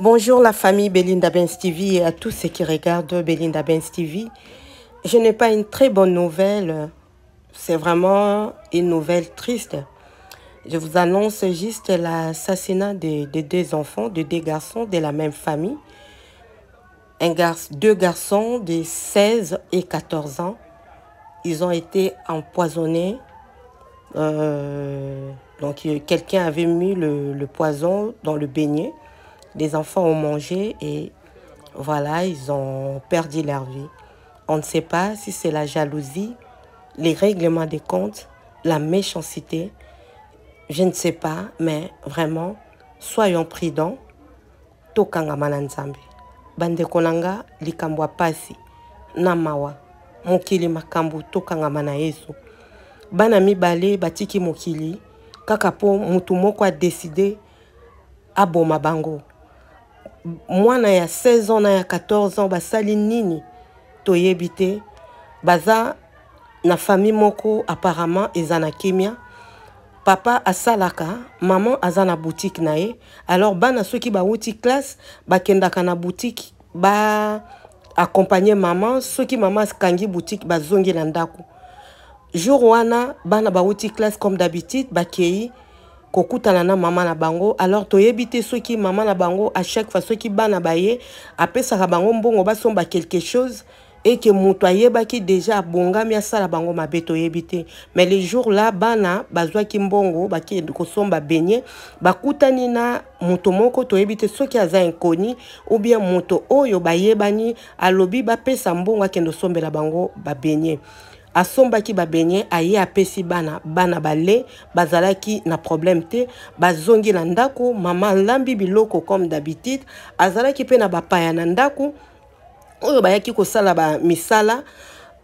Bonjour la famille Belinda Ben TV et à tous ceux qui regardent Belinda Ben TV. Je n'ai pas une très bonne nouvelle. C'est vraiment une nouvelle triste. Je vous annonce juste l'assassinat de, deux enfants, de deux garçons de la même famille. deux garçons de 16 et 14 ans. Ils ont été empoisonnés. Euh, donc quelqu'un avait mis le, le poison dans le beignet. Des enfants ont mangé et voilà, ils ont perdu leur vie. On ne sait pas si c'est la jalousie, les règlements des comptes, la méchanceté. Je ne sais pas, mais vraiment, soyons prudents. Tokanga na Bande konanga, likambwa pasi Namawa. mokili makambo tokangama Banami bana batiki mokili kaka mpo motu a décidé aboma mwana ya 16 ans na ya 14 ans basali nini toyebi te baza na famille moko apparemment eza na kimia papa asalaka mama aza na boutique na ye alors bana soki bawuti classe bakendaka na boutique ba accompagne mama soki mama akangi boutique bazongi na ndako jour wana bana bawuti classe comme d'habitude bakei kokutana na mama na bango alors toyebi te soki mama na bango à chaque fois soki bana baye apesaka bango mbongo basomba quelque chose eke moto ayebaki deja abongami asala bango mabe toyebi te mais le jour la bana bazwaki mbongo baki kosomba benye bakutani na moto moko toyebi te soki aza inkoni ou bien moto oyo bayebani alobi bapesa mbongo akende osombela bango babenye asombaki babenye aye apesi bana bana bale bazalaki na problème te bazongi na ndako mama alambi biloko comme d'habitude azalaki mpe na bapaya na ndako oyo bayaki kosala bamisala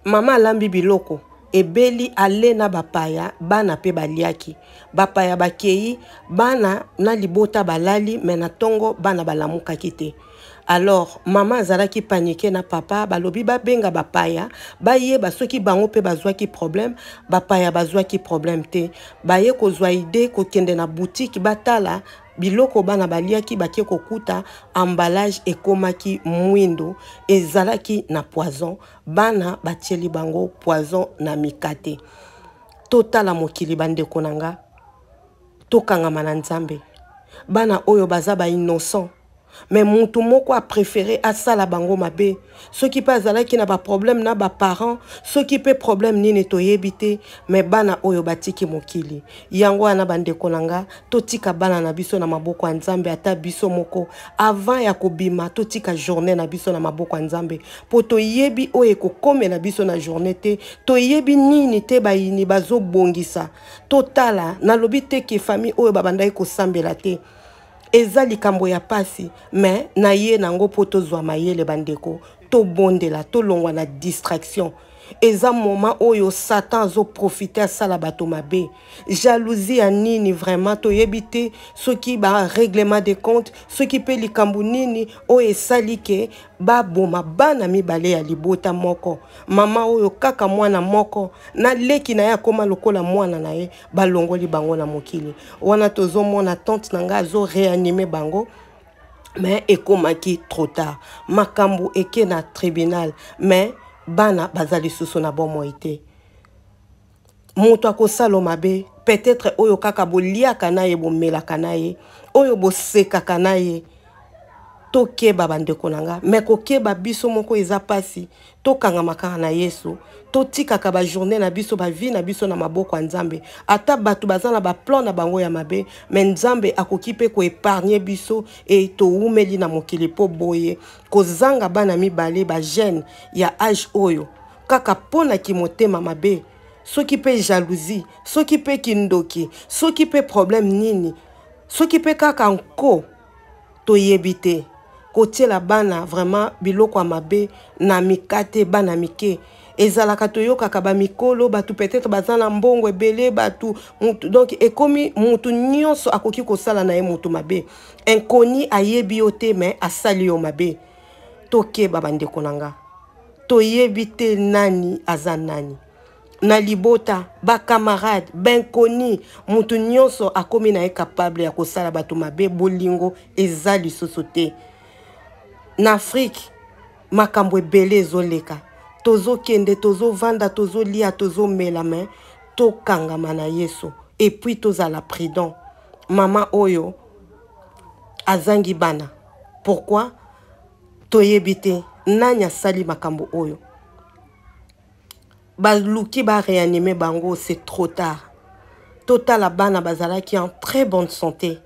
mama alambi biloko ebeli ale na bapaya bana mpe baliaki bapaya bakei bana na libota balali me na ntongo bana balamukaki te alors mama azalaki panike na papa balobi babenga bapaya bayeba soki bango mpe bazwaki problème bapaya bazwaki problème te baye kozwa ide kokende na boutique batala biloko bana baliaki bake kokuta emballage ekomaki mwindo ezalaki na poison bana batieli bango poison na mikate totala mokili bandeko na nga tokangama na nzambe bana oyo baza bainnocent me motu moko apréféré asala bango mabe soki mpe azalaki na baproblème na baparent soki mpe problème nini toyebi te me bana oyo batiki mokili yango wana bandeko na nga totika bana na biso na maboko ya nzambe ata biso moko avant ya kobima totika journée na biso na maboko ya nzambe mpo toyebi oyo ekokomela biso na journée te toyebi nini te bayini bazobongisa totala nalobi te ke famille oyo babandaki kosambela te eza likambo ya pasi me na ye nango mpo tozwa mayele bandeko tobondela tolongwa na distraction eza moma oyo satan azoprofite asala bato mabe jalousie ya nini vraiment toyebi te soki barèglement de compte soki mpe likambo nini oyo oh, esali ke baboma bana mibale ya libota moko mama oyo kaka mwana moko na leki na ye akóma lokola mwana na ye balongoli bango na mokili wana tozomona tante na ngai azoreanime bango me ekomaki trop tard makambo eke na tribunal mais bana baza lisusu na bomoi te moto akosala mabe peut-être oyo kaka boliaka na ye bomelaka na ye oyo bosekaka na ye tokeba bandeko na nga me kokeba biso moko eza mpasi tokangama kaka na yesu totikaka bajourne na biso bavie na biso na maboko ya nzambe ata bato baza na baplan na bango ya mabe me nzambe akoki mpe koepargne biso e toumeli na mokili mpo boye kozanga bana mibale bagene ya age oyo kaka mpo na kimotema mabe soki mpe jalousie soki mpe kindoki soki mpe problème nini soki mpe kaka nko toyebi te kotiela bana vraiment biloko ya mabe na mikate bana mike ezalaka toyokaka bamikolo bato peut-être baza na mbongo ebele bato donc ekomi motu nyonso akoki kosala na ye motu mabe inkoni ayebi yo te me asali yo mabe tokeba bandeko na nga toyebi te nani aza nani na libota bacamarade bainkoni motu nyonso akomi na ye kapable ya kosala bato mabe bolingo eza lisusu te na afrike makambo ebele ezoleka tozokende tozovanda tozolia tozomela me tokangama na yesu epuis tozala prudent mama oyo azangi bana pourkui toyebi te nani asali makambo oyo baluki bareanime bango c'est trop tard totala bana bazalaki en très bonne santé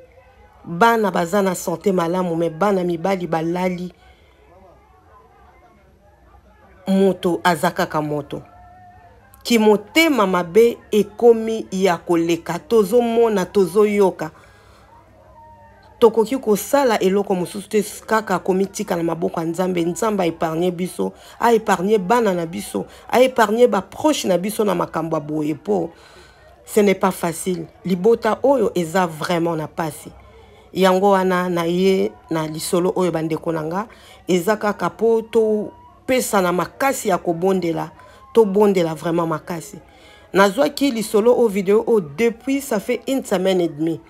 bana baza na sante malamu me bana mibali balali moto aza kaka moto kimotema mabe ekomi ya koleka tozomona tozoyoka tokoki kosala eloko mosusu te kaka akomi tika na maboko ya nzambe nzambe aepargne biso aepargne bana na biso aepargne baproche na biso na makambo ya boye mpo ce n'est pas facile libota oyo eza vraiment na mpasi yango wana na ye na lisolo oyo bandeko na nga eza kaka mpo topesana makasi ya kobondela tobondela vraiment makasi nazwaki lisolo oyo video oyo depuis ça fait une semaine et demie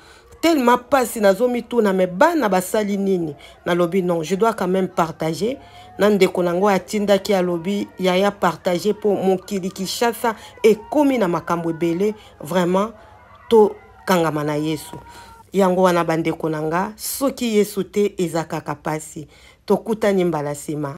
tellement mpasi nazomituna me bana basali nini nalobi non je dois quand même partager na ndeko na yango atindaki alobi yaya partage mpo mokili kinshasa ekómi na makambo ebele vraiment tokangama na yesu yango wana bandeko na nga soki yesu te eza kaka pasi tokutani mbala nsima